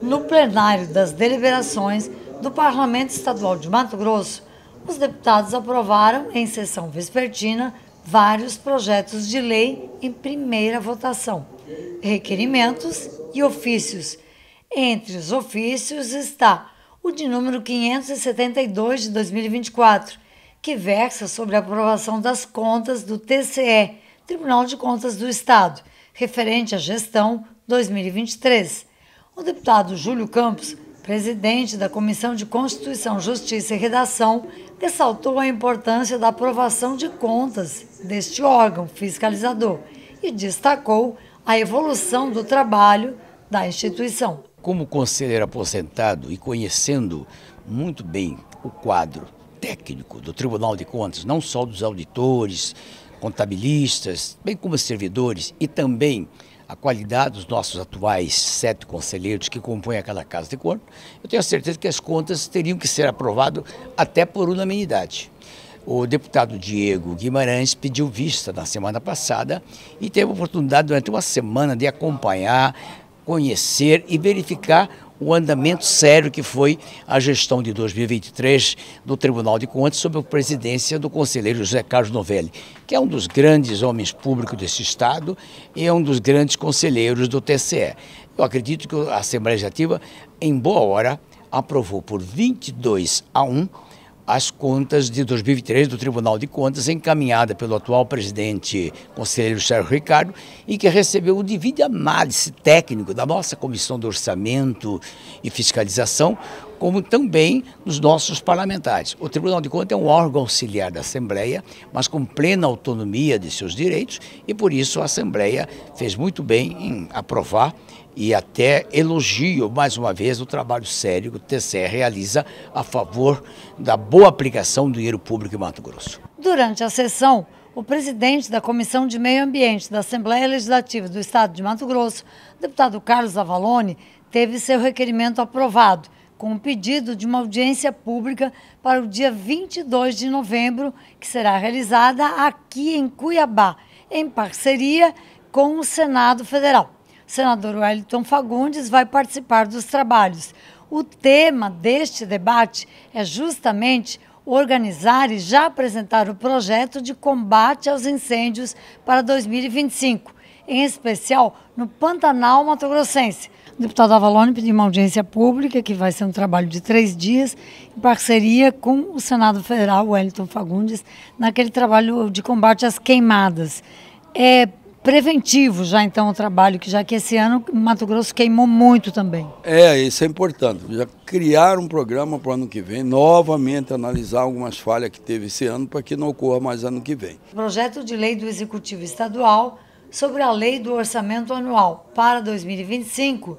No plenário das deliberações do Parlamento Estadual de Mato Grosso, os deputados aprovaram, em sessão vespertina, vários projetos de lei em primeira votação, requerimentos e ofícios. Entre os ofícios está o de número 572 de 2024 que versa sobre a aprovação das contas do TCE, Tribunal de Contas do Estado, referente à gestão 2023. O deputado Júlio Campos, presidente da Comissão de Constituição, Justiça e Redação, ressaltou a importância da aprovação de contas deste órgão fiscalizador e destacou a evolução do trabalho da instituição. Como conselheiro aposentado e conhecendo muito bem o quadro técnico do Tribunal de Contas, não só dos auditores, contabilistas, bem como servidores e também a qualidade dos nossos atuais sete conselheiros que compõem aquela Casa de Contas, eu tenho a certeza que as contas teriam que ser aprovadas até por unanimidade. O deputado Diego Guimarães pediu vista na semana passada e teve a oportunidade durante uma semana de acompanhar, conhecer e verificar o andamento sério que foi a gestão de 2023 do Tribunal de Contas sob a presidência do conselheiro José Carlos Novelli, que é um dos grandes homens públicos desse Estado e é um dos grandes conselheiros do TCE. Eu acredito que a Assembleia Legislativa, em boa hora, aprovou por 22 a 1 as contas de 2023 do Tribunal de Contas, encaminhada pelo atual presidente conselheiro Sérgio Ricardo, e que recebeu o devido análise técnico da nossa Comissão de Orçamento e Fiscalização, como também dos nossos parlamentares. O Tribunal de Contas é um órgão auxiliar da Assembleia, mas com plena autonomia de seus direitos, e por isso a Assembleia fez muito bem em aprovar e até elogio, mais uma vez, o trabalho sério que o TCE realiza a favor da boa aplicação do dinheiro público em Mato Grosso. Durante a sessão, o presidente da Comissão de Meio Ambiente da Assembleia Legislativa do Estado de Mato Grosso, deputado Carlos Avalone, teve seu requerimento aprovado com o pedido de uma audiência pública para o dia 22 de novembro, que será realizada aqui em Cuiabá, em parceria com o Senado Federal senador Wellington Fagundes vai participar dos trabalhos. O tema deste debate é justamente organizar e já apresentar o projeto de combate aos incêndios para 2025, em especial no Pantanal Mato Grossense. O deputado Avalone pediu uma audiência pública, que vai ser um trabalho de três dias, em parceria com o Senado Federal, Wellington Fagundes, naquele trabalho de combate às queimadas. É, preventivo já então o trabalho, que já que esse ano Mato Grosso queimou muito também. É, isso é importante. Já criar um programa para o ano que vem, novamente analisar algumas falhas que teve esse ano para que não ocorra mais ano que vem. Projeto de lei do Executivo Estadual sobre a lei do orçamento anual para 2025.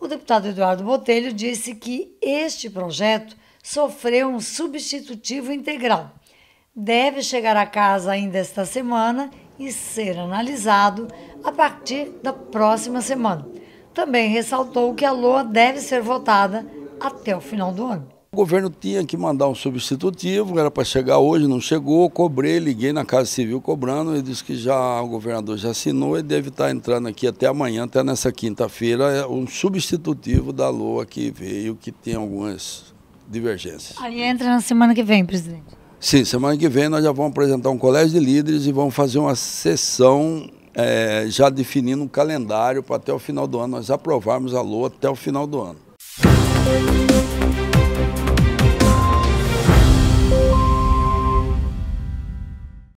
O deputado Eduardo Botelho disse que este projeto sofreu um substitutivo integral. Deve chegar à casa ainda esta semana e ser analisado a partir da próxima semana. Também ressaltou que a LOA deve ser votada até o final do ano. O governo tinha que mandar um substitutivo, era para chegar hoje, não chegou, cobrei, liguei na Casa Civil cobrando, e disse que já o governador já assinou e deve estar entrando aqui até amanhã, até nessa quinta-feira, é um substitutivo da LOA que veio, que tem algumas divergências. Aí entra na semana que vem, presidente. Sim, semana que vem nós já vamos apresentar um colégio de líderes e vamos fazer uma sessão é, já definindo um calendário para até o final do ano nós aprovarmos a lua até o final do ano.